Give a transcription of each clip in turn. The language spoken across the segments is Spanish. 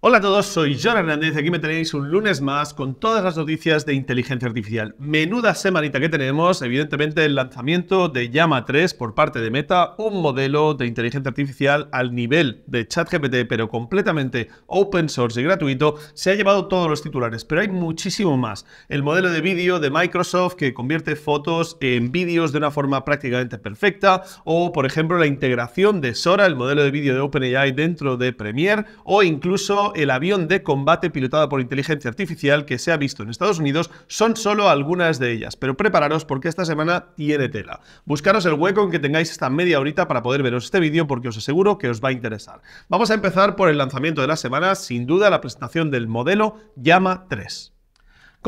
Hola a todos, soy John Hernández, aquí me tenéis un lunes más con todas las noticias de inteligencia artificial. Menuda semanita que tenemos, evidentemente el lanzamiento de Llama 3 por parte de Meta, un modelo de inteligencia artificial al nivel de ChatGPT, pero completamente open source y gratuito, se ha llevado todos los titulares, pero hay muchísimo más. El modelo de vídeo de Microsoft que convierte fotos en vídeos de una forma prácticamente perfecta, o por ejemplo la integración de Sora, el modelo de vídeo de OpenAI dentro de Premiere, o incluso el avión de combate pilotado por inteligencia artificial que se ha visto en Estados Unidos son solo algunas de ellas, pero prepararos porque esta semana tiene tela. Buscaros el hueco en que tengáis esta media horita para poder veros este vídeo porque os aseguro que os va a interesar. Vamos a empezar por el lanzamiento de la semana, sin duda la presentación del modelo Llama 3.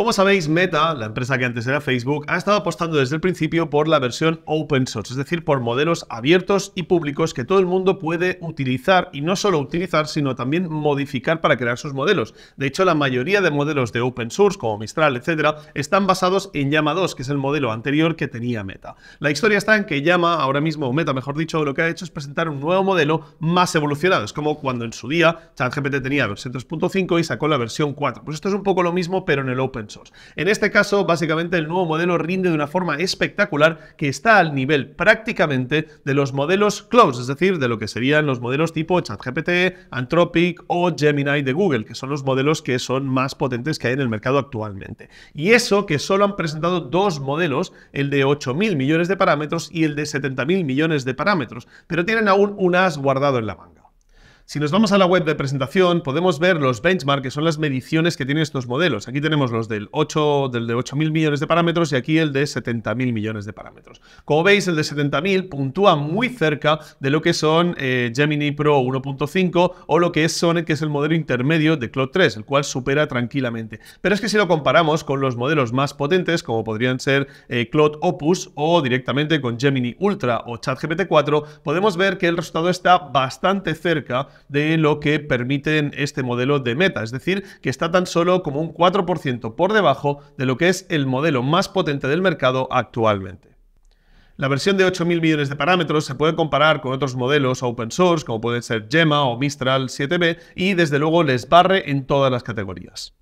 Como sabéis, Meta, la empresa que antes era Facebook, ha estado apostando desde el principio por la versión open source, es decir, por modelos abiertos y públicos que todo el mundo puede utilizar y no solo utilizar, sino también modificar para crear sus modelos. De hecho, la mayoría de modelos de open source, como Mistral, etc., están basados en Llama 2, que es el modelo anterior que tenía Meta. La historia está en que Llama, ahora mismo, o Meta, mejor dicho, lo que ha hecho es presentar un nuevo modelo más evolucionado. Es como cuando en su día ChatGPT tenía versión 3.5 y sacó la versión 4. Pues esto es un poco lo mismo, pero en el open en este caso, básicamente el nuevo modelo rinde de una forma espectacular que está al nivel prácticamente de los modelos closed, es decir, de lo que serían los modelos tipo ChatGPT, Anthropic o Gemini de Google, que son los modelos que son más potentes que hay en el mercado actualmente. Y eso que solo han presentado dos modelos, el de 8.000 millones de parámetros y el de 70.000 millones de parámetros, pero tienen aún un as guardado en la manga. Si nos vamos a la web de presentación, podemos ver los benchmarks, que son las mediciones que tienen estos modelos. Aquí tenemos los del 8, del de 8.000 millones de parámetros y aquí el de 70.000 millones de parámetros. Como veis, el de 70.000 puntúa muy cerca de lo que son eh, Gemini Pro 1.5 o lo que es Sonnet, que es el modelo intermedio de Cloud 3, el cual supera tranquilamente. Pero es que si lo comparamos con los modelos más potentes, como podrían ser eh, Claude Cloud Opus o directamente con Gemini Ultra o ChatGPT 4, podemos ver que el resultado está bastante cerca de lo que permiten este modelo de meta, es decir, que está tan solo como un 4% por debajo de lo que es el modelo más potente del mercado actualmente. La versión de 8.000 millones de parámetros se puede comparar con otros modelos open source como pueden ser Gemma o Mistral 7B y desde luego les barre en todas las categorías.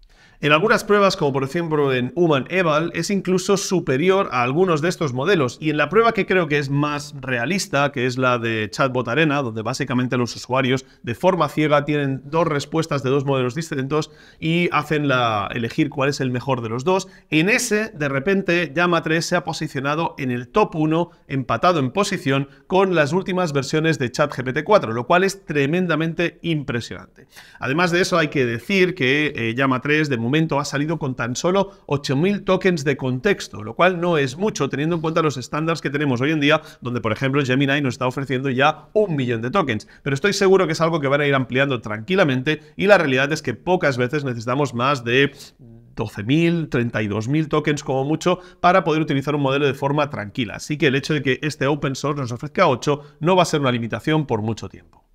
En algunas pruebas, como por ejemplo en Human Eval, es incluso superior a algunos de estos modelos. Y en la prueba que creo que es más realista, que es la de Chatbot Arena, donde básicamente los usuarios de forma ciega tienen dos respuestas de dos modelos distintos y hacen elegir cuál es el mejor de los dos. En ese, de repente, Llama 3 se ha posicionado en el top 1, empatado en posición con las últimas versiones de ChatGPT 4, lo cual es tremendamente impresionante. Además de eso, hay que decir que eh, Llama 3 de momento ha salido con tan solo 8.000 tokens de contexto, lo cual no es mucho teniendo en cuenta los estándares que tenemos hoy en día, donde por ejemplo Gemini nos está ofreciendo ya un millón de tokens. Pero estoy seguro que es algo que van a ir ampliando tranquilamente y la realidad es que pocas veces necesitamos más de 12.000, 32.000 tokens como mucho para poder utilizar un modelo de forma tranquila. Así que el hecho de que este open source nos ofrezca 8 no va a ser una limitación por mucho tiempo.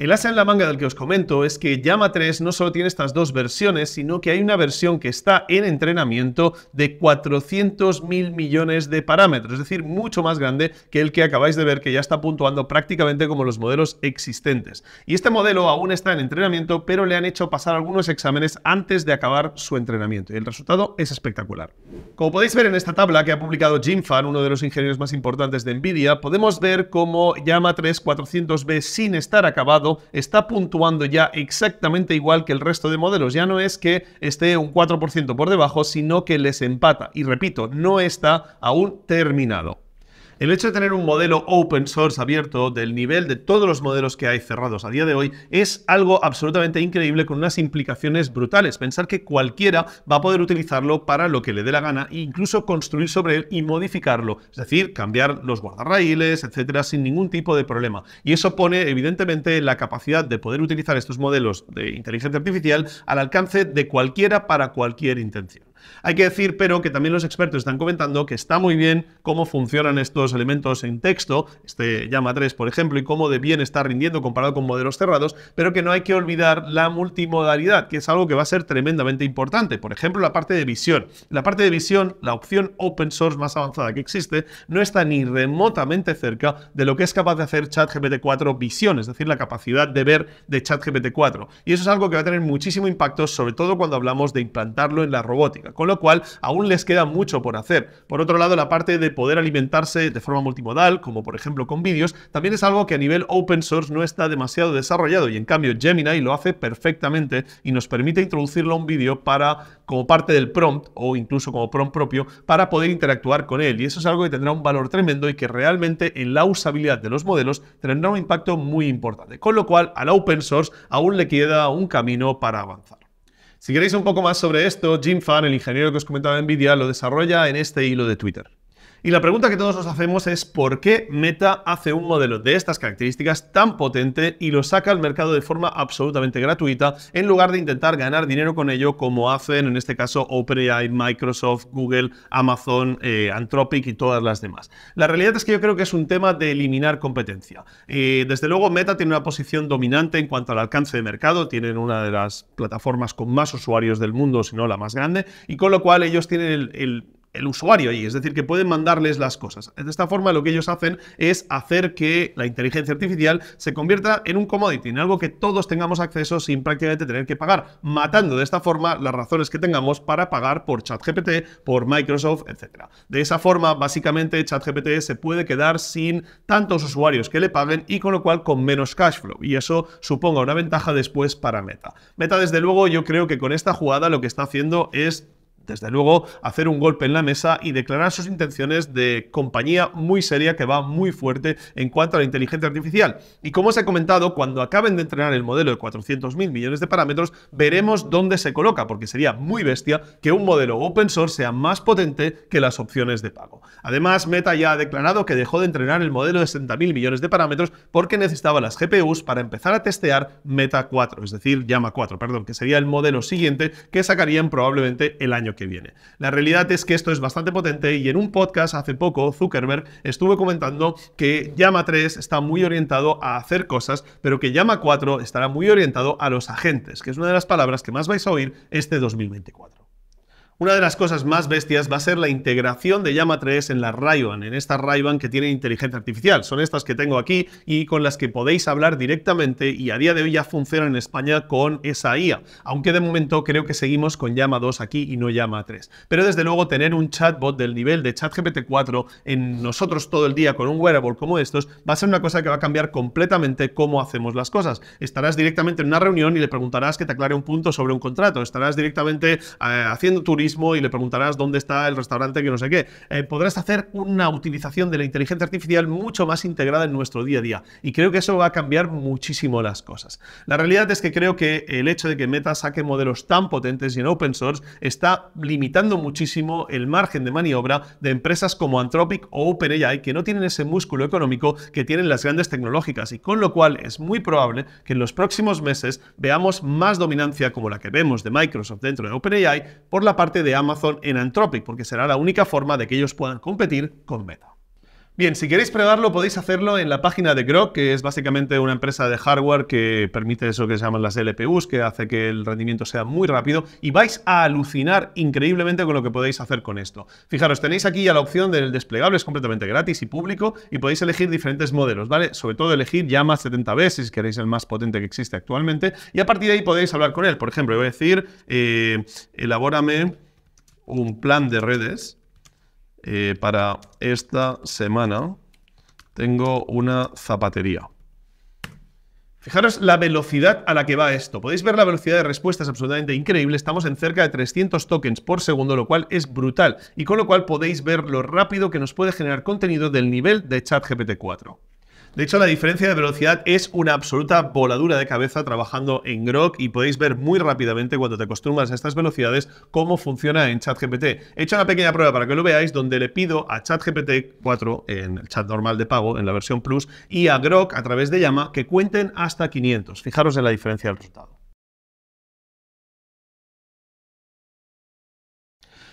El asa en la manga del que os comento es que Llama 3 no solo tiene estas dos versiones, sino que hay una versión que está en entrenamiento de 400.000 millones de parámetros, es decir, mucho más grande que el que acabáis de ver, que ya está puntuando prácticamente como los modelos existentes. Y este modelo aún está en entrenamiento, pero le han hecho pasar algunos exámenes antes de acabar su entrenamiento, y el resultado es espectacular. Como podéis ver en esta tabla que ha publicado Jim Fan, uno de los ingenieros más importantes de NVIDIA, podemos ver cómo Llama 3 400B, sin estar acabado, está puntuando ya exactamente igual que el resto de modelos. Ya no es que esté un 4% por debajo, sino que les empata. Y repito, no está aún terminado. El hecho de tener un modelo open source abierto del nivel de todos los modelos que hay cerrados a día de hoy es algo absolutamente increíble con unas implicaciones brutales. Pensar que cualquiera va a poder utilizarlo para lo que le dé la gana e incluso construir sobre él y modificarlo. Es decir, cambiar los guardarraíles, etcétera, sin ningún tipo de problema. Y eso pone evidentemente la capacidad de poder utilizar estos modelos de inteligencia artificial al alcance de cualquiera para cualquier intención. Hay que decir, pero, que también los expertos están comentando que está muy bien cómo funcionan estos elementos en texto, este llama 3, por ejemplo, y cómo de bien está rindiendo comparado con modelos cerrados, pero que no hay que olvidar la multimodalidad, que es algo que va a ser tremendamente importante. Por ejemplo, la parte de visión. La parte de visión, la opción open source más avanzada que existe, no está ni remotamente cerca de lo que es capaz de hacer ChatGPT 4 visión, es decir, la capacidad de ver de ChatGPT 4. Y eso es algo que va a tener muchísimo impacto, sobre todo cuando hablamos de implantarlo en la robótica con lo cual aún les queda mucho por hacer. Por otro lado, la parte de poder alimentarse de forma multimodal, como por ejemplo con vídeos, también es algo que a nivel open source no está demasiado desarrollado y en cambio Gemini lo hace perfectamente y nos permite introducirlo a un vídeo para como parte del prompt o incluso como prompt propio para poder interactuar con él y eso es algo que tendrá un valor tremendo y que realmente en la usabilidad de los modelos tendrá un impacto muy importante. Con lo cual, al open source aún le queda un camino para avanzar. Si queréis un poco más sobre esto, Jim Fan, el ingeniero que os comentaba en Nvidia, lo desarrolla en este hilo de Twitter. Y la pregunta que todos nos hacemos es por qué Meta hace un modelo de estas características tan potente y lo saca al mercado de forma absolutamente gratuita en lugar de intentar ganar dinero con ello como hacen en este caso OpenAI, Microsoft, Google, Amazon, eh, Anthropic y todas las demás. La realidad es que yo creo que es un tema de eliminar competencia. Eh, desde luego Meta tiene una posición dominante en cuanto al alcance de mercado, tienen una de las plataformas con más usuarios del mundo, si no la más grande, y con lo cual ellos tienen el el usuario ahí, es decir, que pueden mandarles las cosas. De esta forma lo que ellos hacen es hacer que la inteligencia artificial se convierta en un commodity, en algo que todos tengamos acceso sin prácticamente tener que pagar, matando de esta forma las razones que tengamos para pagar por ChatGPT, por Microsoft, etc. De esa forma, básicamente, ChatGPT se puede quedar sin tantos usuarios que le paguen y con lo cual con menos cash flow, y eso suponga una ventaja después para Meta. Meta, desde luego, yo creo que con esta jugada lo que está haciendo es desde luego, hacer un golpe en la mesa y declarar sus intenciones de compañía muy seria que va muy fuerte en cuanto a la inteligencia artificial. Y como os he comentado, cuando acaben de entrenar el modelo de 400.000 millones de parámetros, veremos dónde se coloca, porque sería muy bestia que un modelo open source sea más potente que las opciones de pago. Además, Meta ya ha declarado que dejó de entrenar el modelo de 60.000 millones de parámetros porque necesitaba las GPUs para empezar a testear Meta 4, es decir, Llama 4, perdón, que sería el modelo siguiente que sacarían probablemente el año que viene. La realidad es que esto es bastante potente y en un podcast hace poco Zuckerberg estuvo comentando que Llama 3 está muy orientado a hacer cosas, pero que Llama 4 estará muy orientado a los agentes, que es una de las palabras que más vais a oír este 2024. Una de las cosas más bestias va a ser la integración de Llama 3 en la ray en esta ray que tiene inteligencia artificial. Son estas que tengo aquí y con las que podéis hablar directamente y a día de hoy ya funciona en España con esa IA, aunque de momento creo que seguimos con Llama 2 aquí y no Llama 3. Pero desde luego tener un chatbot del nivel de ChatGPT 4 en nosotros todo el día con un wearable como estos va a ser una cosa que va a cambiar completamente cómo hacemos las cosas. Estarás directamente en una reunión y le preguntarás que te aclare un punto sobre un contrato, estarás directamente eh, haciendo turismo y le preguntarás dónde está el restaurante que no sé qué. Eh, podrás hacer una utilización de la inteligencia artificial mucho más integrada en nuestro día a día. Y creo que eso va a cambiar muchísimo las cosas. La realidad es que creo que el hecho de que Meta saque modelos tan potentes y en open source está limitando muchísimo el margen de maniobra de empresas como Anthropic o OpenAI que no tienen ese músculo económico que tienen las grandes tecnológicas y con lo cual es muy probable que en los próximos meses veamos más dominancia como la que vemos de Microsoft dentro de OpenAI por la parte de Amazon en Anthropic, porque será la única forma de que ellos puedan competir con Meta. Bien, si queréis probarlo podéis hacerlo en la página de Grok, que es básicamente una empresa de hardware que permite eso que se llaman las LPUs, que hace que el rendimiento sea muy rápido y vais a alucinar increíblemente con lo que podéis hacer con esto. Fijaros, tenéis aquí ya la opción del desplegable, es completamente gratis y público y podéis elegir diferentes modelos, ¿vale? Sobre todo elegir Llama 70B si queréis el más potente que existe actualmente y a partir de ahí podéis hablar con él. Por ejemplo, voy a decir, eh, elabórame un plan de redes eh, para esta semana. Tengo una zapatería. Fijaros la velocidad a la que va esto. Podéis ver la velocidad de respuesta, es absolutamente increíble. Estamos en cerca de 300 tokens por segundo, lo cual es brutal. Y con lo cual podéis ver lo rápido que nos puede generar contenido del nivel de ChatGPT 4. De hecho, la diferencia de velocidad es una absoluta voladura de cabeza trabajando en Grok y podéis ver muy rápidamente cuando te acostumbras a estas velocidades cómo funciona en ChatGPT. He hecho una pequeña prueba para que lo veáis donde le pido a ChatGPT 4 en el chat normal de pago, en la versión Plus, y a Grok a través de llama que cuenten hasta 500. Fijaros en la diferencia del resultado.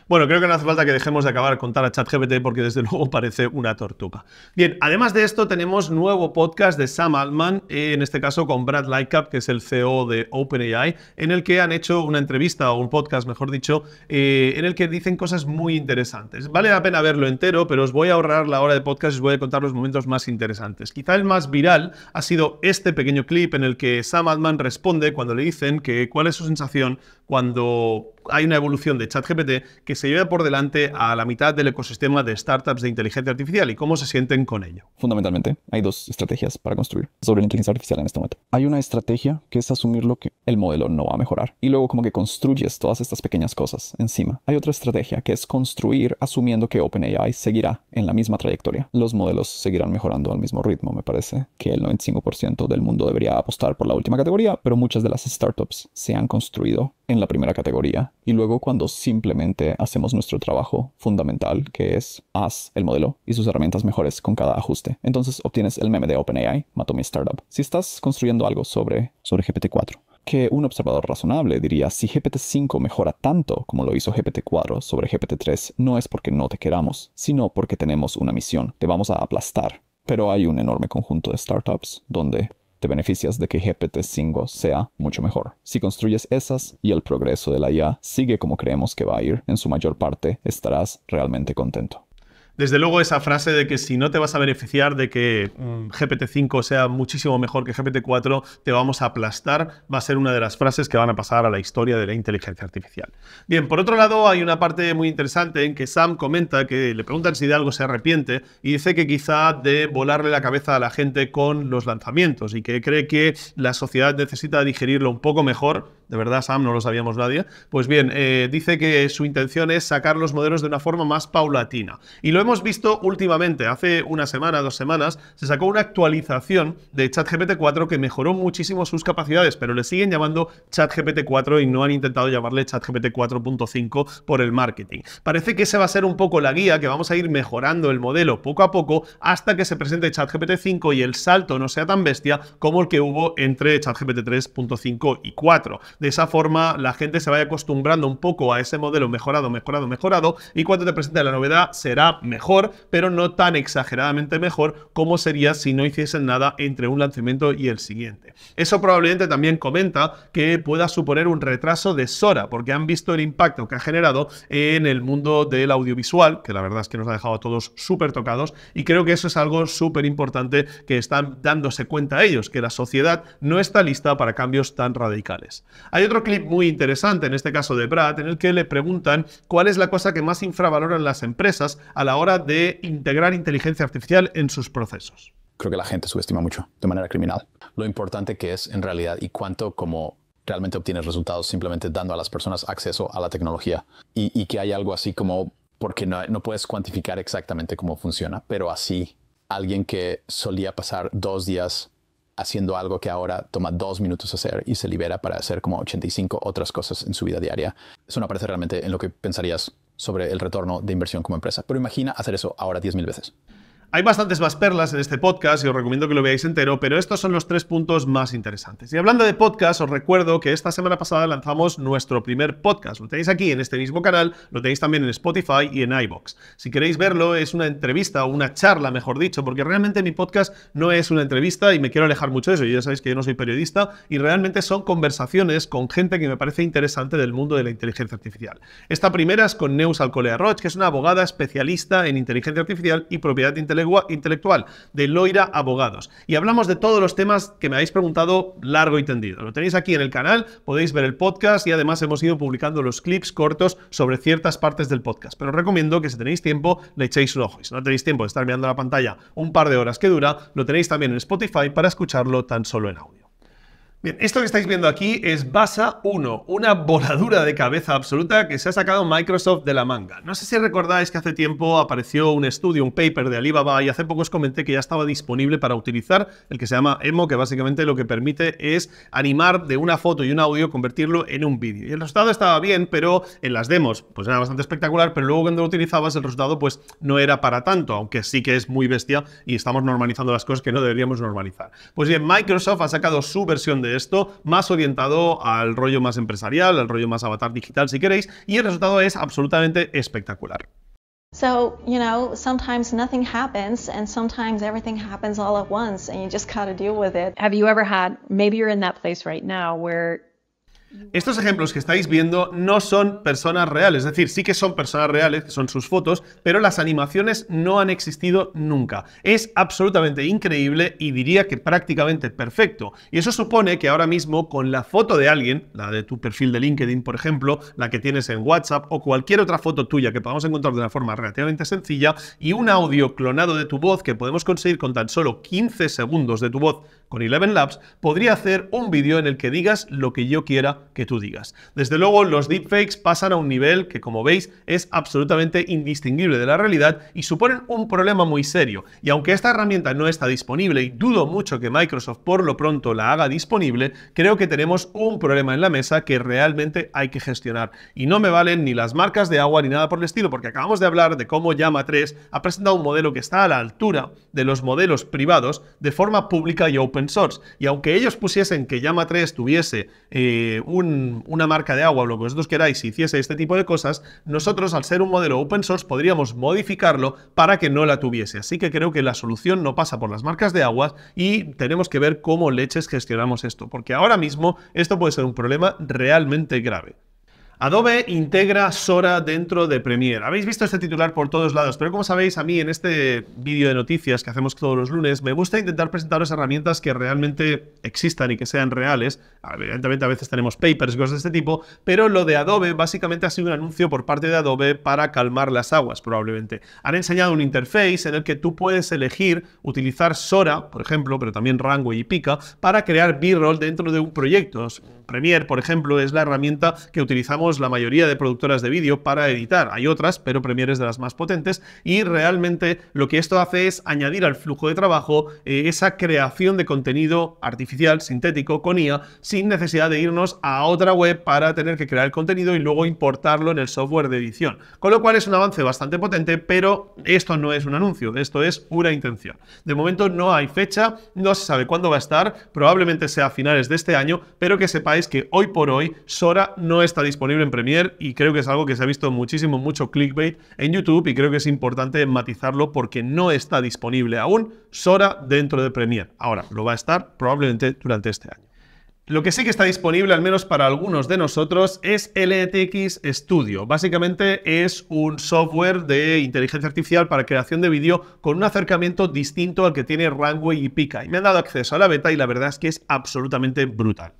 Bueno, creo que no hace falta que dejemos de acabar contar a ChatGPT porque desde luego parece una tortuga. Bien, además de esto tenemos nuevo podcast de Sam Altman, eh, en este caso con Brad Lightcap, que es el CEO de OpenAI, en el que han hecho una entrevista o un podcast, mejor dicho, eh, en el que dicen cosas muy interesantes. Vale la pena verlo entero, pero os voy a ahorrar la hora de podcast y os voy a contar los momentos más interesantes. Quizá el más viral ha sido este pequeño clip en el que Sam Altman responde cuando le dicen que cuál es su sensación cuando hay una evolución de ChatGPT que se lleva por delante a la mitad del ecosistema de startups de inteligencia artificial y cómo se sienten con ello. Fundamentalmente, hay dos estrategias para construir sobre la inteligencia artificial en este momento. Hay una estrategia que es asumir lo que el modelo no va a mejorar y luego como que construyes todas estas pequeñas cosas encima. Hay otra estrategia que es construir asumiendo que OpenAI seguirá en la misma trayectoria. Los modelos seguirán mejorando al mismo ritmo, me parece que el 95% del mundo debería apostar por la última categoría, pero muchas de las startups se han construido en la primera categoría y luego cuando simplemente hacemos nuestro trabajo fundamental que es haz el modelo y sus herramientas mejores con cada ajuste. Entonces obtienes el meme de OpenAI, mató mi startup. Si estás construyendo algo sobre, sobre GPT-4, que un observador razonable diría, si GPT-5 mejora tanto como lo hizo GPT-4 sobre GPT-3, no es porque no te queramos, sino porque tenemos una misión, te vamos a aplastar. Pero hay un enorme conjunto de startups donde te beneficias de que GPT-5 sea mucho mejor. Si construyes esas y el progreso de la IA sigue como creemos que va a ir, en su mayor parte estarás realmente contento desde luego esa frase de que si no te vas a beneficiar de que mm. GPT-5 sea muchísimo mejor que GPT-4, te vamos a aplastar, va a ser una de las frases que van a pasar a la historia de la inteligencia artificial. Bien, por otro lado, hay una parte muy interesante en que Sam comenta que le preguntan si de algo se arrepiente y dice que quizá de volarle la cabeza a la gente con los lanzamientos y que cree que la sociedad necesita digerirlo un poco mejor de verdad Sam, no lo sabíamos nadie, pues bien, eh, dice que su intención es sacar los modelos de una forma más paulatina. Y lo hemos visto últimamente, hace una semana, dos semanas, se sacó una actualización de ChatGPT 4 que mejoró muchísimo sus capacidades, pero le siguen llamando ChatGPT 4 y no han intentado llamarle ChatGPT 4.5 por el marketing. Parece que esa va a ser un poco la guía, que vamos a ir mejorando el modelo poco a poco hasta que se presente ChatGPT 5 y el salto no sea tan bestia como el que hubo entre ChatGPT 3.5 y 4. De esa forma la gente se vaya acostumbrando un poco a ese modelo mejorado, mejorado, mejorado y cuando te presente la novedad será mejor, pero no tan exageradamente mejor como sería si no hiciesen nada entre un lanzamiento y el siguiente. Eso probablemente también comenta que pueda suponer un retraso de Sora, porque han visto el impacto que ha generado en el mundo del audiovisual, que la verdad es que nos ha dejado a todos súper tocados, y creo que eso es algo súper importante que están dándose cuenta ellos, que la sociedad no está lista para cambios tan radicales. Hay otro clip muy interesante, en este caso de Brad, en el que le preguntan cuál es la cosa que más infravaloran las empresas a la hora de integrar inteligencia artificial en sus procesos. Creo que la gente subestima mucho de manera criminal lo importante que es en realidad y cuánto como realmente obtienes resultados simplemente dando a las personas acceso a la tecnología y, que hay algo así como porque no, no, puedes cuantificar exactamente cómo funciona, pero así alguien que solía pasar dos días haciendo algo que ahora toma dos minutos hacer y se libera para hacer como 85 otras cosas en su vida diaria. Eso no aparece realmente en lo que pensarías sobre el retorno de inversión como empresa. Pero imagina hacer eso ahora 10.000 veces. Hay bastantes más perlas en este podcast y os recomiendo que lo veáis entero, pero estos son los tres puntos más interesantes. Y hablando de podcast, os recuerdo que esta semana pasada lanzamos nuestro primer podcast. Lo tenéis aquí en este mismo canal, lo tenéis también en Spotify y en iBox. Si queréis verlo, es una entrevista o una charla, mejor dicho, porque realmente mi podcast no es una entrevista y me quiero alejar mucho de eso. Ya sabéis que yo no soy periodista y realmente son conversaciones con gente que me parece interesante del mundo de la inteligencia artificial. Esta primera es con Neus Alcolea Roch, que es una abogada especialista en inteligencia artificial y propiedad intelectual intelectual de Loira Abogados. Y hablamos de todos los temas que me habéis preguntado largo y tendido. Lo tenéis aquí en el canal, podéis ver el podcast y además hemos ido publicando los clips cortos sobre ciertas partes del podcast. Pero os recomiendo que si tenéis tiempo le echéis un ojo. Y si no tenéis tiempo de estar mirando la pantalla un par de horas que dura, lo tenéis también en Spotify para escucharlo tan solo en audio esto que estáis viendo aquí es Basa 1, una voladura de cabeza absoluta que se ha sacado Microsoft de la manga. No sé si recordáis que hace tiempo apareció un estudio, un paper de Alibaba y hace poco os comenté que ya estaba disponible para utilizar el que se llama Emo, que básicamente lo que permite es animar de una foto y un audio, convertirlo en un vídeo. Y el resultado estaba bien, pero en las demos pues era bastante espectacular, pero luego cuando lo utilizabas el resultado pues no era para tanto, aunque sí que es muy bestia y estamos normalizando las cosas que no deberíamos normalizar. Pues bien, Microsoft ha sacado su versión de esto, más orientado al rollo más empresarial, al rollo más avatar digital si queréis, y el resultado es absolutamente espectacular. So, you know, sometimes nothing happens and sometimes everything happens all at once and you just got to deal with it. Have you ever had, maybe you're in that place right now where estos ejemplos que estáis viendo no son personas reales, es decir, sí que son personas reales, son sus fotos, pero las animaciones no han existido nunca. Es absolutamente increíble y diría que prácticamente perfecto. Y eso supone que ahora mismo con la foto de alguien, la de tu perfil de LinkedIn, por ejemplo, la que tienes en WhatsApp o cualquier otra foto tuya que podamos encontrar de una forma relativamente sencilla, y un audio clonado de tu voz que podemos conseguir con tan solo 15 segundos de tu voz con Eleven Labs, podría hacer un vídeo en el que digas lo que yo quiera que tú digas. Desde luego, los deepfakes pasan a un nivel que, como veis, es absolutamente indistinguible de la realidad y suponen un problema muy serio. Y aunque esta herramienta no está disponible y dudo mucho que Microsoft por lo pronto la haga disponible, creo que tenemos un problema en la mesa que realmente hay que gestionar. Y no me valen ni las marcas de agua ni nada por el estilo, porque acabamos de hablar de cómo Llama 3 ha presentado un modelo que está a la altura de los modelos privados de forma pública y open source. Y aunque ellos pusiesen que Llama 3 tuviese eh, una marca de agua o lo que vosotros queráis y hiciese este tipo de cosas, nosotros al ser un modelo open source podríamos modificarlo para que no la tuviese. Así que creo que la solución no pasa por las marcas de agua y tenemos que ver cómo leches gestionamos esto, porque ahora mismo esto puede ser un problema realmente grave. Adobe integra Sora dentro de Premiere. Habéis visto este titular por todos lados, pero como sabéis, a mí en este vídeo de noticias que hacemos todos los lunes, me gusta intentar presentaros herramientas que realmente existan y que sean reales. Ah, evidentemente a veces tenemos papers y cosas de este tipo, pero lo de Adobe básicamente ha sido un anuncio por parte de Adobe para calmar las aguas, probablemente. Han enseñado un interface en el que tú puedes elegir utilizar Sora, por ejemplo, pero también Rango y Pika, para crear B-roll dentro de un proyecto. Premiere, por ejemplo, es la herramienta que utilizamos la mayoría de productoras de vídeo para editar. Hay otras, pero Premiere es de las más potentes y realmente lo que esto hace es añadir al flujo de trabajo eh, esa creación de contenido artificial, sintético, con IA, sin necesidad de irnos a otra web para tener que crear el contenido y luego importarlo en el software de edición. Con lo cual es un avance bastante potente, pero esto no es un anuncio, esto es pura intención. De momento no hay fecha, no se sabe cuándo va a estar, probablemente sea a finales de este año, pero que sepáis que hoy por hoy Sora no está disponible en Premiere y creo que es algo que se ha visto muchísimo, mucho clickbait en YouTube y creo que es importante matizarlo porque no está disponible aún Sora dentro de Premiere. Ahora, lo va a estar probablemente durante este año. Lo que sí que está disponible, al menos para algunos de nosotros, es LTX Studio. Básicamente es un software de inteligencia artificial para creación de vídeo con un acercamiento distinto al que tiene Runway y Pika. Y me han dado acceso a la beta y la verdad es que es absolutamente brutal.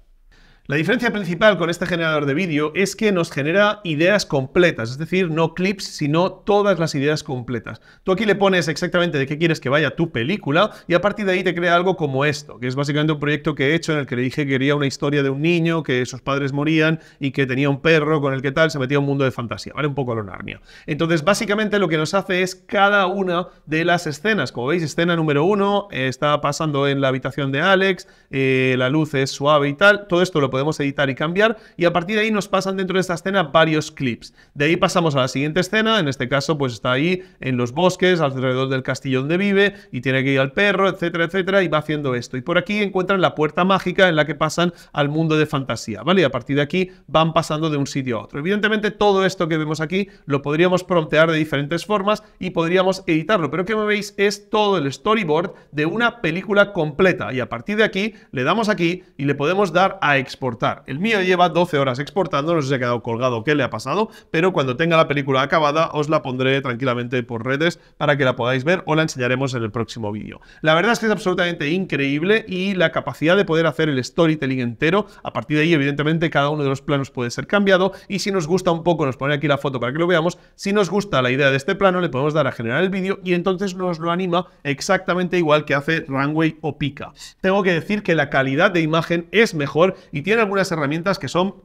La diferencia principal con este generador de vídeo es que nos genera ideas completas, es decir, no clips, sino todas las ideas completas. Tú aquí le pones exactamente de qué quieres que vaya tu película y a partir de ahí te crea algo como esto, que es básicamente un proyecto que he hecho en el que le dije que quería una historia de un niño, que sus padres morían y que tenía un perro con el que tal, se metía un mundo de fantasía, ¿vale? Un poco a lo Narnia. Entonces, básicamente lo que nos hace es cada una de las escenas. Como veis, escena número uno eh, está pasando en la habitación de Alex, eh, la luz es suave y tal. Todo esto lo podemos editar y cambiar, y a partir de ahí nos pasan dentro de esta escena varios clips. De ahí pasamos a la siguiente escena, en este caso pues está ahí en los bosques, alrededor del castillo donde vive, y tiene que ir al perro, etcétera, etcétera, y va haciendo esto. Y por aquí encuentran la puerta mágica en la que pasan al mundo de fantasía, ¿vale? Y a partir de aquí van pasando de un sitio a otro. Evidentemente todo esto que vemos aquí lo podríamos promptear de diferentes formas y podríamos editarlo, pero que me veis es todo el storyboard de una película completa y a partir de aquí le damos aquí y le podemos dar a exportar el mío lleva 12 horas exportando, no sé si ha quedado colgado qué le ha pasado, pero cuando tenga la película acabada os la pondré tranquilamente por redes para que la podáis ver o la enseñaremos en el próximo vídeo. La verdad es que es absolutamente increíble y la capacidad de poder hacer el storytelling entero, a partir de ahí evidentemente cada uno de los planos puede ser cambiado y si nos gusta un poco, nos pone aquí la foto para que lo veamos, si nos gusta la idea de este plano le podemos dar a generar el vídeo y entonces nos lo anima exactamente igual que hace Runway o Pika. Tengo que decir que la calidad de imagen es mejor y tiene algunas herramientas que son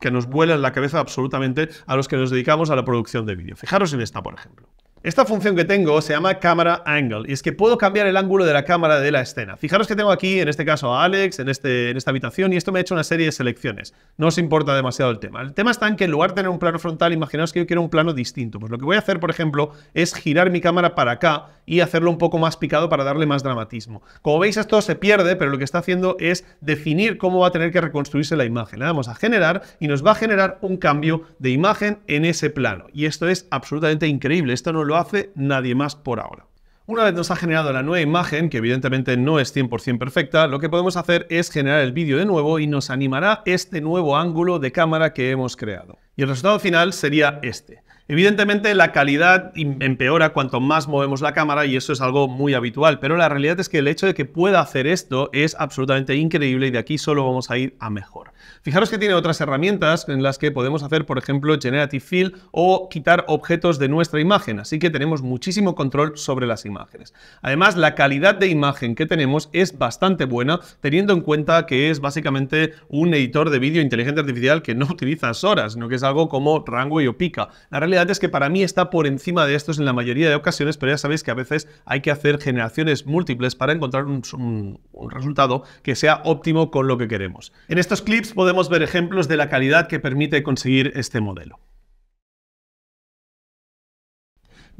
que nos vuelan la cabeza absolutamente a los que nos dedicamos a la producción de vídeo. Fijaros en esta, por ejemplo. Esta función que tengo se llama Camera Angle y es que puedo cambiar el ángulo de la cámara de la escena. Fijaros que tengo aquí, en este caso, a Alex en, este, en esta habitación y esto me ha hecho una serie de selecciones. No os importa demasiado el tema. El tema está en que en lugar de tener un plano frontal, imaginaos que yo quiero un plano distinto. Pues lo que voy a hacer, por ejemplo, es girar mi cámara para acá y hacerlo un poco más picado para darle más dramatismo. Como veis, esto se pierde, pero lo que está haciendo es definir cómo va a tener que reconstruirse la imagen. Le damos a generar y nos va a generar un cambio de imagen en ese plano. Y esto es absolutamente increíble. Esto no lo lo hace nadie más por ahora. Una vez nos ha generado la nueva imagen, que evidentemente no es 100% perfecta, lo que podemos hacer es generar el vídeo de nuevo y nos animará este nuevo ángulo de cámara que hemos creado. Y el resultado final sería este. Evidentemente la calidad empeora cuanto más movemos la cámara y eso es algo muy habitual, pero la realidad es que el hecho de que pueda hacer esto es absolutamente increíble y de aquí solo vamos a ir a mejor. Fijaros que tiene otras herramientas en las que podemos hacer, por ejemplo, Generative Fill o quitar objetos de nuestra imagen, así que tenemos muchísimo control sobre las imágenes. Además, la calidad de imagen que tenemos es bastante buena, teniendo en cuenta que es básicamente un editor de vídeo inteligente artificial que no utiliza horas, sino que es algo como Rango o Pika. La realidad es que para mí está por encima de estos en la mayoría de ocasiones, pero ya sabéis que a veces hay que hacer generaciones múltiples para encontrar un resultado que sea óptimo con lo que queremos. En estos clips podemos ver ejemplos de la calidad que permite conseguir este modelo.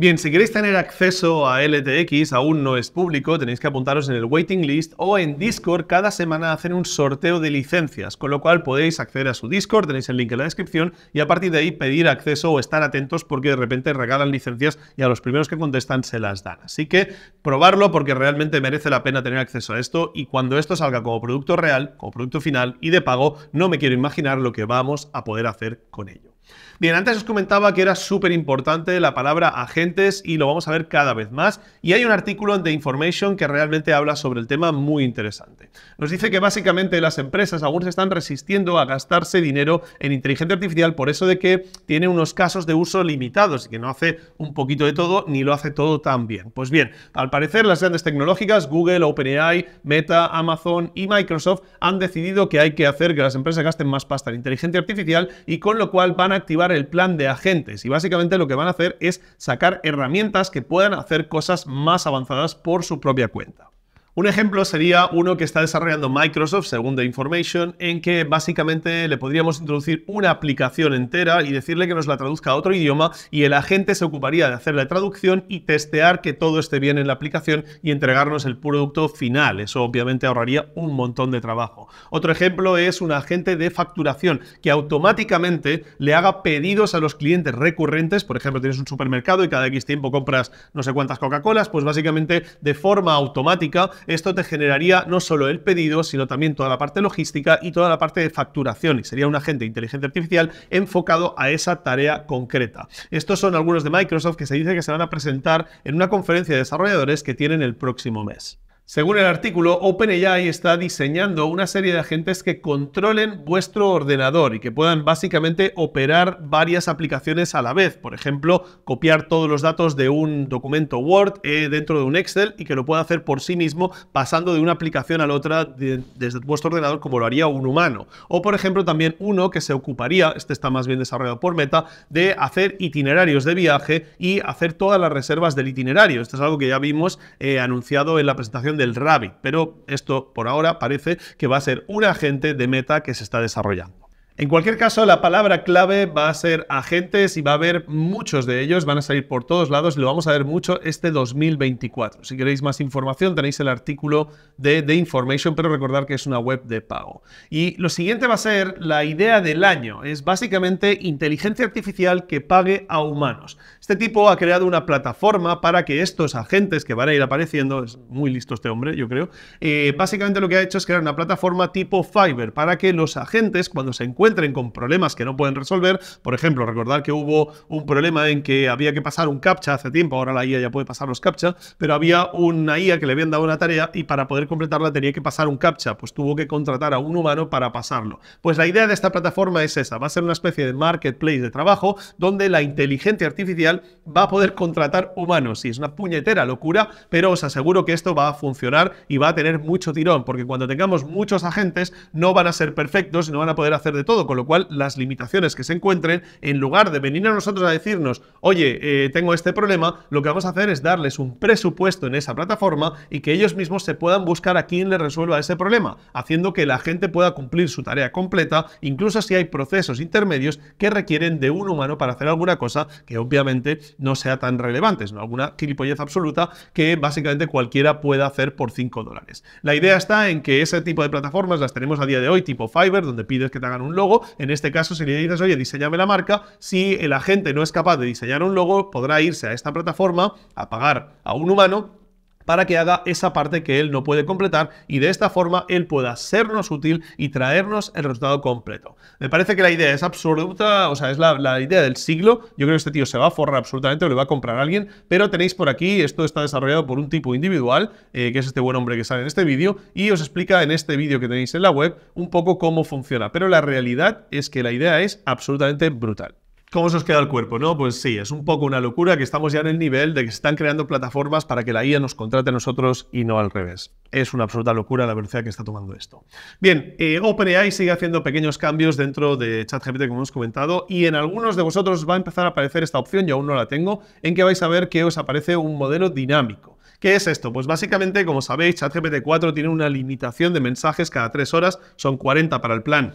Bien, si queréis tener acceso a LTX, aún no es público, tenéis que apuntaros en el waiting list o en Discord. Cada semana hacen un sorteo de licencias, con lo cual podéis acceder a su Discord, tenéis el link en la descripción y a partir de ahí pedir acceso o estar atentos porque de repente regalan licencias y a los primeros que contestan se las dan. Así que probarlo porque realmente merece la pena tener acceso a esto y cuando esto salga como producto real, como producto final y de pago, no me quiero imaginar lo que vamos a poder hacer con ello. Bien, antes os comentaba que era súper importante la palabra agentes y lo vamos a ver cada vez más. Y hay un artículo en The Information que realmente habla sobre el tema muy interesante. Nos dice que básicamente las empresas aún se están resistiendo a gastarse dinero en inteligencia artificial por eso de que tiene unos casos de uso limitados y que no hace un poquito de todo ni lo hace todo tan bien. Pues bien, al parecer las grandes tecnológicas, Google, OpenAI, Meta, Amazon y Microsoft han decidido que hay que hacer que las empresas gasten más pasta en inteligencia artificial y con lo cual van a activar el plan de agentes y básicamente lo que van a hacer es sacar herramientas que puedan hacer cosas más avanzadas por su propia cuenta. Un ejemplo sería uno que está desarrollando Microsoft, según The Information, en que básicamente le podríamos introducir una aplicación entera y decirle que nos la traduzca a otro idioma y el agente se ocuparía de hacer la traducción y testear que todo esté bien en la aplicación y entregarnos el producto final. Eso obviamente ahorraría un montón de trabajo. Otro ejemplo es un agente de facturación que automáticamente le haga pedidos a los clientes recurrentes. Por ejemplo, tienes un supermercado y cada X tiempo compras no sé cuántas Coca-Colas, pues básicamente de forma automática esto te generaría no solo el pedido, sino también toda la parte logística y toda la parte de facturación. Y sería un agente de inteligencia artificial enfocado a esa tarea concreta. Estos son algunos de Microsoft que se dice que se van a presentar en una conferencia de desarrolladores que tienen el próximo mes. Según el artículo, OpenAI está diseñando una serie de agentes que controlen vuestro ordenador y que puedan básicamente operar varias aplicaciones a la vez. Por ejemplo, copiar todos los datos de un documento Word eh, dentro de un Excel y que lo pueda hacer por sí mismo pasando de una aplicación a la otra desde vuestro ordenador como lo haría un humano. O por ejemplo también uno que se ocuparía, este está más bien desarrollado por Meta, de hacer itinerarios de viaje y hacer todas las reservas del itinerario. Esto es algo que ya vimos eh, anunciado en la presentación del Rabbit, pero esto por ahora parece que va a ser un agente de meta que se está desarrollando. En cualquier caso, la palabra clave va a ser agentes y va a haber muchos de ellos, van a salir por todos lados y lo vamos a ver mucho este 2024. Si queréis más información tenéis el artículo de The Information, pero recordar que es una web de pago. Y lo siguiente va a ser la idea del año, es básicamente inteligencia artificial que pague a humanos. Este tipo ha creado una plataforma para que estos agentes que van a ir apareciendo, es muy listo este hombre, yo creo, eh, básicamente lo que ha hecho es crear una plataforma tipo Fiverr para que los agentes, cuando se encuentren con problemas que no pueden resolver, por ejemplo, recordar que hubo un problema en que había que pasar un captcha hace tiempo, ahora la IA ya puede pasar los captcha, pero había una IA que le habían dado una tarea y para poder completarla tenía que pasar un captcha, pues tuvo que contratar a un humano para pasarlo. Pues la idea de esta plataforma es esa, va a ser una especie de marketplace de trabajo donde la inteligencia artificial va a poder contratar humanos. y es una puñetera locura, pero os aseguro que esto va a funcionar y va a tener mucho tirón, porque cuando tengamos muchos agentes no van a ser perfectos y no van a poder hacer de todo, con lo cual las limitaciones que se encuentren, en lugar de venir a nosotros a decirnos, oye, eh, tengo este problema, lo que vamos a hacer es darles un presupuesto en esa plataforma y que ellos mismos se puedan buscar a quien les resuelva ese problema, haciendo que la gente pueda cumplir su tarea completa, incluso si hay procesos intermedios que requieren de un humano para hacer alguna cosa que obviamente no sea tan relevante, no alguna gilipollez absoluta que básicamente cualquiera pueda hacer por 5 dólares. La idea está en que ese tipo de plataformas las tenemos a día de hoy, tipo Fiverr, donde pides que te hagan un logo. En este caso, si le dices, oye, diseñame la marca, si el agente no es capaz de diseñar un logo, podrá irse a esta plataforma a pagar a un humano para que haga esa parte que él no puede completar y de esta forma él pueda sernos útil y traernos el resultado completo. Me parece que la idea es absoluta, o sea, es la, idea del siglo. Yo creo que este tío se va a forrar absolutamente o le va a comprar a alguien, pero tenéis por aquí, esto está desarrollado por un tipo individual, eh, que es este buen hombre que sale en este vídeo, y os explica en este vídeo que tenéis en la web un poco cómo funciona. Pero la realidad es que la idea es absolutamente brutal. ¿Cómo se os queda el cuerpo? No, pues sí, es un poco una locura que estamos ya en el nivel de que se están creando plataformas para que la IA nos contrate a nosotros y no al revés. Es una absoluta locura la velocidad que está tomando esto. Bien, eh, OpenAI sigue haciendo pequeños cambios dentro de ChatGPT, como hemos comentado, y en algunos de vosotros va a empezar a aparecer esta opción, yo aún no la tengo, en que vais a ver que os aparece un modelo dinámico. ¿Qué es esto? Pues básicamente, como sabéis, ChatGPT 4 tiene una limitación de mensajes cada tres horas, son 40 para el plan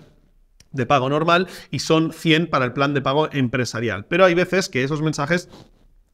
de pago normal y son 100 para el plan de pago empresarial. Pero hay veces que esos mensajes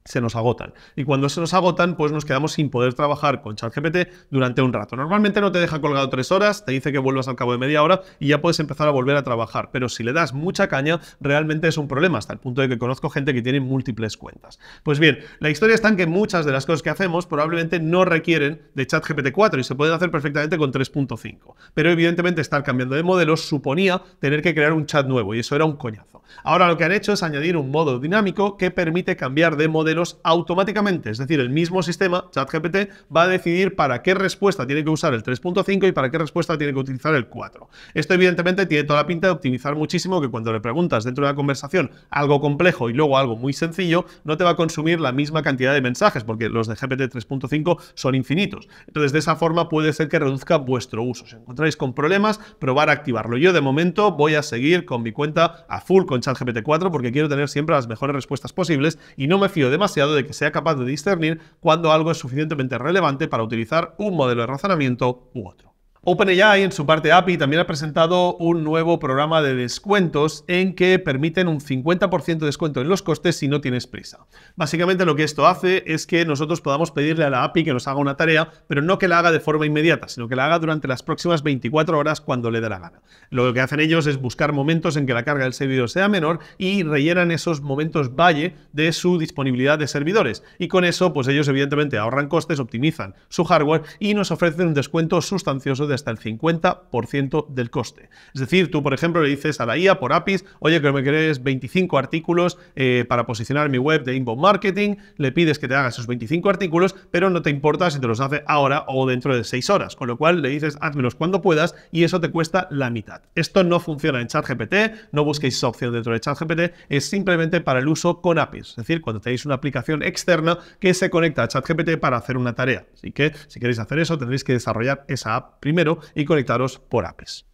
se nos agotan. Y cuando se nos agotan, pues nos quedamos sin poder trabajar con ChatGPT durante un rato. Normalmente no te deja colgado tres horas, te dice que vuelvas al cabo de media hora y ya puedes empezar a volver a trabajar. Pero si le das mucha caña, realmente es un problema, hasta el punto de que conozco gente que tiene múltiples cuentas. Pues bien, la historia está en que muchas de las cosas que hacemos probablemente no requieren de ChatGPT 4 y se pueden hacer perfectamente con 3.5. Pero evidentemente estar cambiando de modelo suponía tener que crear un chat nuevo y eso era un coñazo. Ahora lo que han hecho es añadir un modo dinámico que permite cambiar de modelo automáticamente. Es decir, el mismo sistema, ChatGPT, va a decidir para qué respuesta tiene que usar el 3.5 y para qué respuesta tiene que utilizar el 4. Esto, evidentemente, tiene toda la pinta de optimizar muchísimo que cuando le preguntas dentro de una conversación algo complejo y luego algo muy sencillo, no te va a consumir la misma cantidad de mensajes, porque los de GPT 3.5 son infinitos. Entonces, de esa forma puede ser que reduzca vuestro uso. Si encontráis con problemas, probar a activarlo. Yo, de momento, voy a seguir con mi cuenta a full con ChatGPT 4 porque quiero tener siempre las mejores respuestas posibles y no me fío de demasiado de que sea capaz de discernir cuando algo es suficientemente relevante para utilizar un modelo de razonamiento u otro. OpenAI en su parte API también ha presentado un nuevo programa de descuentos en que permiten un 50% de descuento en los costes si no tienes prisa. Básicamente lo que esto hace es que nosotros podamos pedirle a la API que nos haga una tarea, pero no que la haga de forma inmediata, sino que la haga durante las próximas 24 horas cuando le dé la gana. Lo que hacen ellos es buscar momentos en que la carga del servidor sea menor y rellenan esos momentos valle de su disponibilidad de servidores. Y con eso, pues ellos evidentemente ahorran costes, optimizan su hardware y nos ofrecen un descuento sustancioso hasta el 50% del coste. Es decir, tú, por ejemplo, le dices a la IA por APIs, oye, que me querés 25 artículos eh, para posicionar mi web de inbound marketing, le pides que te haga esos 25 artículos, pero no te importa si te los hace ahora o dentro de 6 horas, con lo cual le dices, hazmelos cuando puedas y eso te cuesta la mitad. Esto no funciona en ChatGPT, no busquéis esa opción dentro de ChatGPT, es simplemente para el uso con APIs, es decir, cuando tenéis una aplicación externa que se conecta a ChatGPT para hacer una tarea. Así que si queréis hacer eso, tendréis que desarrollar esa app primero y conectaros por APIs.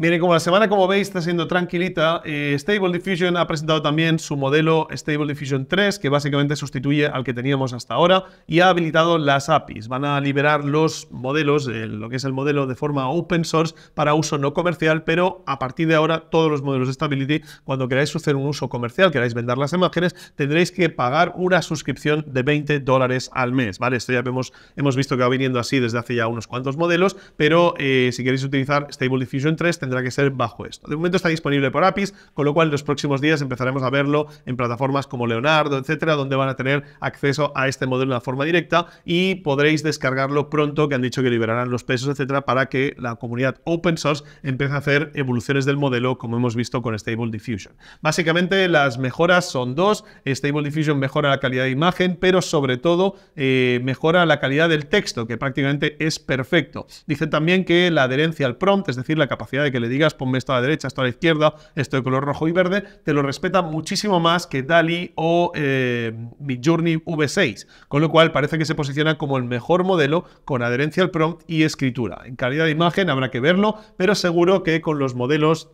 Miren, como la semana, como veis, está siendo tranquilita, eh, Stable Diffusion ha presentado también su modelo Stable Diffusion 3, que básicamente sustituye al que teníamos hasta ahora, y ha habilitado las APIs. Van a liberar los modelos, eh, lo que es el modelo de forma open source, para uso no comercial, pero a partir de ahora todos los modelos de Stability, cuando queráis hacer un uso comercial, queráis vender las imágenes, tendréis que pagar una suscripción de 20 dólares al mes, ¿vale? Esto ya vemos, hemos visto que va viniendo así desde hace ya unos cuantos modelos, pero eh, si queréis utilizar Stable Diffusion 3, tendrá que ser bajo esto. De momento está disponible por APIs, con lo cual en los próximos días empezaremos a verlo en plataformas como Leonardo, etcétera, donde van a tener acceso a este modelo de una forma directa y podréis descargarlo pronto, que han dicho que liberarán los pesos, etcétera, para que la comunidad open source empiece a hacer evoluciones del modelo, como hemos visto con Stable Diffusion. Básicamente las mejoras son dos. Stable Diffusion mejora la calidad de imagen, pero sobre todo eh, mejora la calidad del texto, que prácticamente es perfecto. Dicen también que la adherencia al prompt, es decir, la capacidad de que le digas ponme esto a la derecha, esto a la izquierda, esto de color rojo y verde, te lo respeta muchísimo más que DALI o eh, Midjourney V6, con lo cual parece que se posiciona como el mejor modelo con adherencia al prompt y escritura. En calidad de imagen habrá que verlo, pero seguro que con los modelos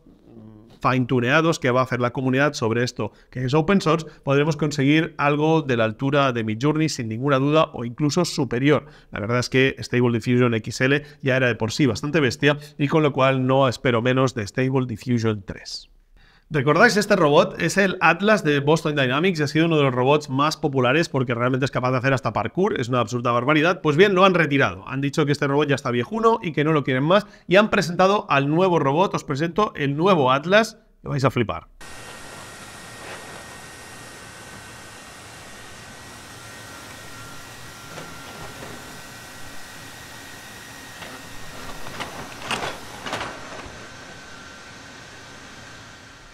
fine-tuneados que va a hacer la comunidad sobre esto, que es open source, podremos conseguir algo de la altura de Journey sin ninguna duda o incluso superior. La verdad es que Stable Diffusion XL ya era de por sí bastante bestia y con lo cual no espero menos de Stable Diffusion 3. ¿Recordáis este robot? Es el Atlas de Boston Dynamics y ha sido uno de los robots más populares porque realmente es capaz de hacer hasta parkour, es una absoluta barbaridad. Pues bien, lo han retirado. Han dicho que este robot ya está viejuno y que no lo quieren más y han presentado al nuevo robot. Os presento el nuevo Atlas, que vais a flipar.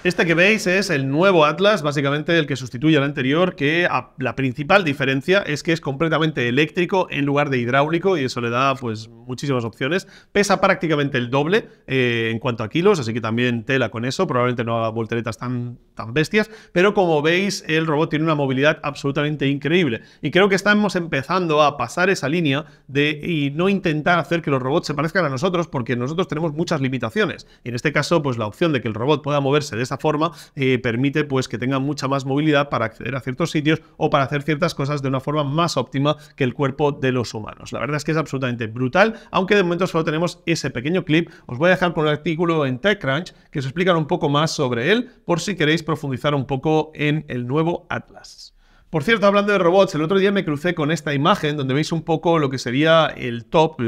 Este que veis es el nuevo Atlas, básicamente el que sustituye al anterior, que la principal diferencia es que es completamente eléctrico en lugar de hidráulico y eso le da pues muchísimas opciones. Pesa prácticamente el doble eh, en cuanto a kilos, así que también tela con eso, probablemente no haga volteretas tan, tan bestias, pero como veis el robot tiene una movilidad absolutamente increíble y creo que estamos empezando a pasar esa línea de y no intentar hacer que los robots se parezcan a nosotros porque nosotros tenemos muchas limitaciones en este caso pues la opción de que el robot pueda moverse de esta forma eh, permite pues que tengan mucha más movilidad para acceder a ciertos sitios o para hacer ciertas cosas de una forma más óptima que el cuerpo de los humanos. La verdad es que es absolutamente brutal, aunque de momento solo tenemos ese pequeño clip. Os voy a dejar con un artículo en TechCrunch que os explican un poco más sobre él por si queréis profundizar un poco en el nuevo Atlas. Por cierto, hablando de robots, el otro día me crucé con esta imagen donde veis un poco lo que sería el top,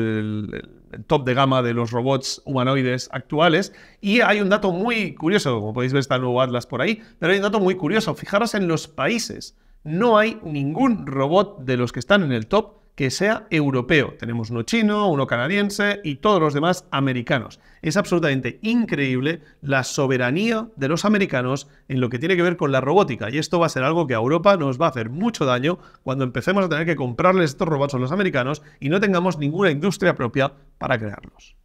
top de gama de los robots humanoides actuales. Y hay un dato muy curioso, como podéis ver está el nuevo Atlas por ahí, pero hay un dato muy curioso. Fijaros en los países. No hay ningún robot de los que están en el top que sea europeo. Tenemos uno chino, uno canadiense y todos los demás americanos. Es absolutamente increíble la soberanía de los americanos en lo que tiene que ver con la robótica. Y esto va a ser algo que a Europa nos va a hacer mucho daño cuando empecemos a tener que comprarles estos robots a los americanos y no tengamos ninguna industria propia para crearlos.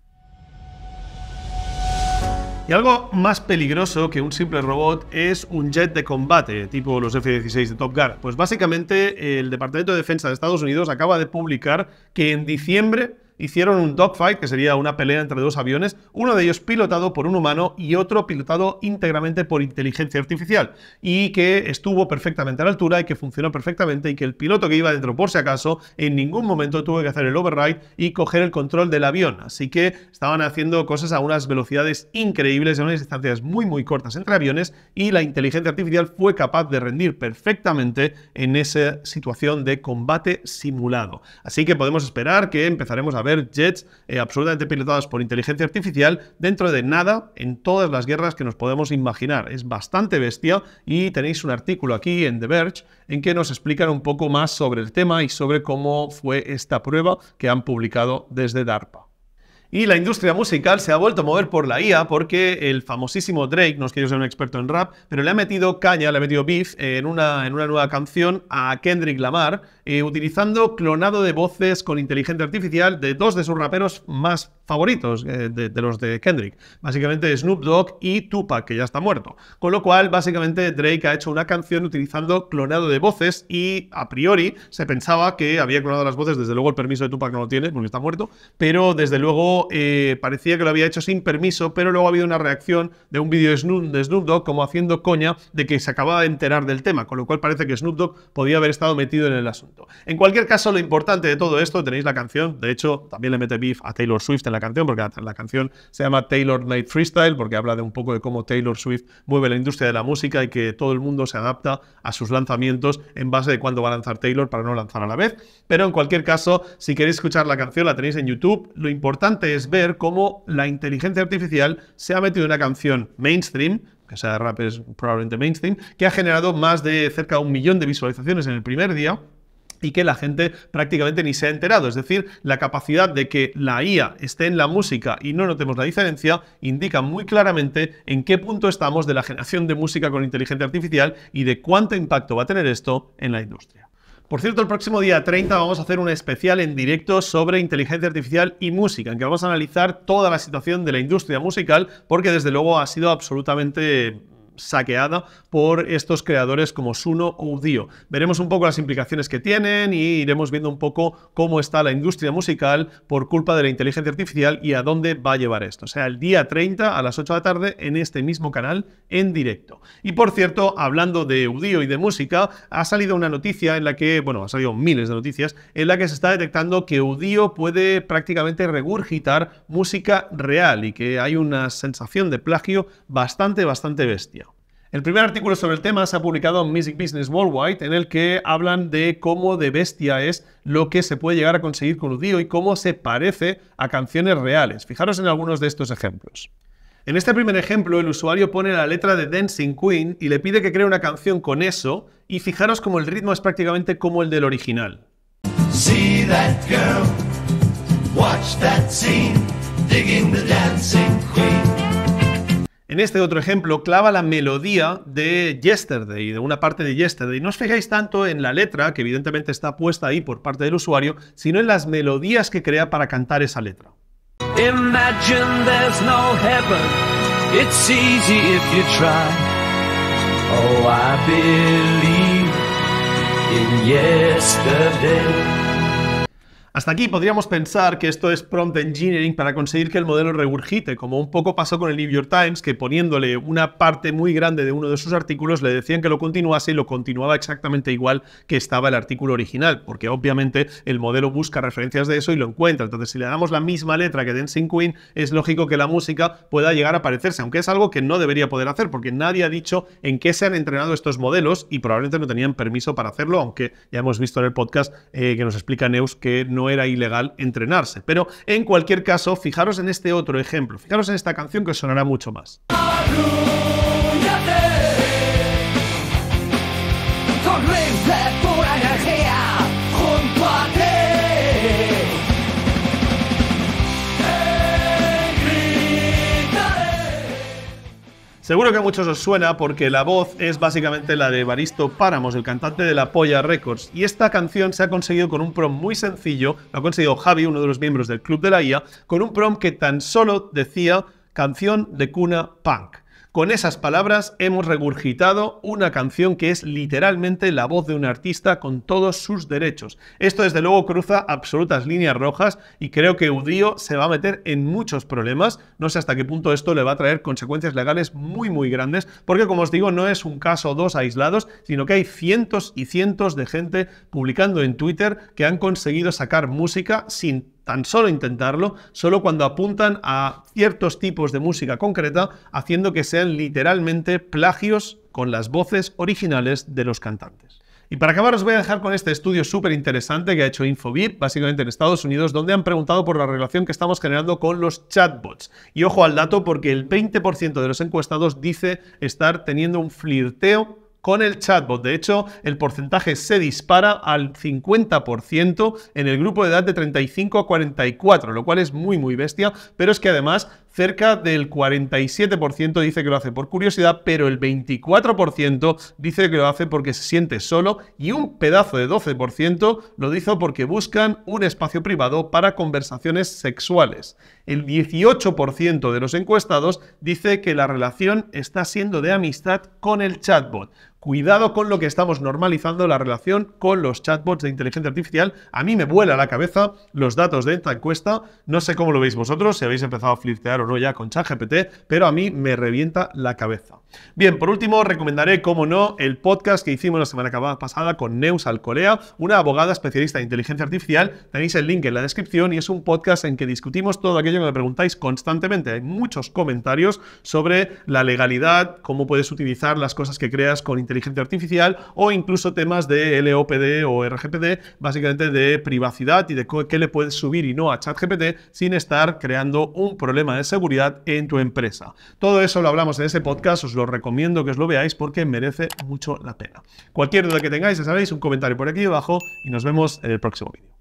Y algo más peligroso que un simple robot es un jet de combate, tipo los F-16 de Top Gun. Pues básicamente el Departamento de Defensa de Estados Unidos acaba de publicar que en diciembre hicieron un dogfight, que sería una pelea entre dos aviones, uno de ellos pilotado por un humano y otro pilotado íntegramente por inteligencia artificial, y que estuvo perfectamente a la altura y que funcionó perfectamente y que el piloto que iba dentro por si acaso en ningún momento tuvo que hacer el override y coger el control del avión. Así que estaban haciendo cosas a unas velocidades increíbles, a unas distancias muy muy cortas entre aviones y la inteligencia artificial fue capaz de rendir perfectamente en esa situación de combate simulado. Así que podemos esperar que empezaremos a Ver jets eh, absolutamente pilotadas por inteligencia artificial dentro de nada en todas las guerras que nos podemos imaginar. Es bastante bestia y tenéis un artículo aquí en The Verge en que nos explican un poco más sobre el tema y sobre cómo fue esta prueba que han publicado desde DARPA. Y la industria musical se ha vuelto a mover por la IA porque el famosísimo Drake, no es que yo sea un experto en rap, pero le ha metido caña, le ha metido beef en una, en una nueva canción a Kendrick Lamar, eh, utilizando clonado de voces con inteligencia artificial de dos de sus raperos más favoritos eh, de, los de Kendrick. Básicamente Snoop Dogg y Tupac, que ya está muerto. Con lo cual, básicamente Drake ha hecho una canción utilizando clonado de voces y a priori se pensaba que había clonado las voces, desde luego el permiso de Tupac no lo tiene porque está muerto, pero desde luego eh, parecía que lo había hecho sin permiso, pero luego ha habido una reacción de un vídeo de Snoop, de Dogg como haciendo coña de que se acababa de enterar del tema, con lo cual parece que Snoop Dogg podía haber estado metido en el asunto. En cualquier caso, lo importante de todo esto, tenéis la canción, de hecho también le mete beef a Taylor Swift en la la canción, porque la, canción se llama Taylor Night Freestyle, porque habla de un poco de cómo Taylor Swift mueve la industria de la música y que todo el mundo se adapta a sus lanzamientos en base de cuándo va a lanzar Taylor para no lanzar a la vez. Pero en cualquier caso, si queréis escuchar la canción, la tenéis en YouTube. Lo importante es ver cómo la inteligencia artificial se ha metido en una canción mainstream, que sea rap es probablemente mainstream, que ha generado más de cerca de un millón de visualizaciones en el primer día y que la gente prácticamente ni se ha enterado. Es decir, la capacidad de que la IA esté en la música y no notemos la diferencia indica muy claramente en qué punto estamos de la generación de música con inteligencia artificial y de cuánto impacto va a tener esto en la industria. Por cierto, el próximo día 30 vamos a hacer un especial en directo sobre inteligencia artificial y música, en que vamos a analizar toda la situación de la industria musical, porque desde luego ha sido absolutamente saqueada por estos creadores como Suno o Udio. Veremos un poco las implicaciones que tienen y iremos viendo un poco cómo está la industria musical por culpa de la inteligencia artificial y a dónde va a llevar esto. O sea, el día 30 a las 8 de la tarde en este mismo canal en directo. Y por cierto, hablando de Udio y de música, ha salido una noticia en la que, bueno, ha salido miles de noticias, en la que se está detectando que Udio puede prácticamente regurgitar música real y que hay una sensación de plagio bastante, bastante bestia. El primer artículo sobre el tema se ha publicado en Music Business Worldwide, en el que hablan de cómo de bestia es lo que se puede llegar a conseguir con Udio y cómo se parece a canciones reales. Fijaros en algunos de estos ejemplos. En este primer ejemplo, el usuario pone la letra de Dancing Queen y le pide que cree una canción con eso, y fijaros cómo el ritmo es prácticamente como el del original. See watch that scene, the dancing queen. En este otro ejemplo, clava la melodía de Yesterday, de una parte de Yesterday. No os fijáis tanto en la letra, que evidentemente está puesta ahí por parte del usuario, sino en las melodías que crea para cantar esa letra. Imagine there's no heaven. It's easy if you try. Oh, I believe in yesterday. Hasta aquí podríamos pensar que esto es prompt engineering para conseguir que el modelo regurgite, como un poco pasó con el New York Times, que poniéndole una parte muy grande de uno de sus artículos le decían que lo continuase y lo continuaba exactamente igual que estaba el artículo original, porque obviamente el modelo busca referencias de eso y lo encuentra. Entonces, si le damos la misma letra que Dancing Queen, es lógico que la música pueda llegar a parecerse, aunque es algo que no debería poder hacer, porque nadie ha dicho en qué se han entrenado estos modelos y probablemente no tenían permiso para hacerlo, aunque ya hemos visto en el podcast eh, que nos explica Neus que no era ilegal entrenarse. Pero en cualquier caso, fijaros en este otro ejemplo, fijaros en esta canción que sonará mucho más. Seguro que a muchos os suena porque la voz es básicamente la de Baristo Páramos, el cantante de la Polla Records. Y esta canción se ha conseguido con un prom muy sencillo, lo ha conseguido Javi, uno de los miembros del Club de la IA, con un prom que tan solo decía canción de cuna punk. Con esas palabras hemos regurgitado una canción que es literalmente la voz de un artista con todos sus derechos. Esto desde luego cruza absolutas líneas rojas y creo que Udío se va a meter en muchos problemas. No sé hasta qué punto esto le va a traer consecuencias legales muy muy grandes, porque como os digo, no es un caso o dos aislados, sino que hay cientos y cientos de gente publicando en Twitter que han conseguido sacar música sin tan solo intentarlo, solo cuando apuntan a ciertos tipos de música concreta, haciendo que sean literalmente plagios con las voces originales de los cantantes. Y para acabar os voy a dejar con este estudio súper interesante que ha hecho Infobip, básicamente en Estados Unidos, donde han preguntado por la relación que estamos generando con los chatbots. Y ojo al dato porque el 20% de los encuestados dice estar teniendo un flirteo con el chatbot. De hecho, el porcentaje se dispara al 50% en el grupo de edad de 35 a 44, lo cual es muy, muy bestia, pero es que además cerca del 47% dice que lo hace por curiosidad, pero el 24% dice que lo hace porque se siente solo y un pedazo de 12% lo hizo porque buscan un espacio privado para conversaciones sexuales. El 18% de los encuestados dice que la relación está siendo de amistad con el chatbot. Cuidado con lo que estamos normalizando la relación con los chatbots de inteligencia artificial. A mí me vuela la cabeza los datos de esta encuesta. No sé cómo lo veis vosotros, si habéis empezado a flirtear o no ya con ChatGPT, pero a mí me revienta la cabeza. Bien, por último, recomendaré, como no, el podcast que hicimos la semana pasada con Neus Alcolea, una abogada especialista en inteligencia artificial. Tenéis el link en la descripción y es un podcast en que discutimos todo aquello que me preguntáis constantemente. Hay muchos comentarios sobre la legalidad, cómo puedes utilizar las cosas que creas con inteligencia artificial o incluso temas de LOPD o RGPD, básicamente de privacidad y de qué le puedes subir y no a ChatGPT sin estar creando un problema de seguridad en tu empresa. Todo eso lo hablamos en ese podcast, os lo recomiendo que os lo veáis porque merece mucho la pena. Cualquier duda que tengáis, ya sabéis, un comentario por aquí abajo y nos vemos en el próximo vídeo.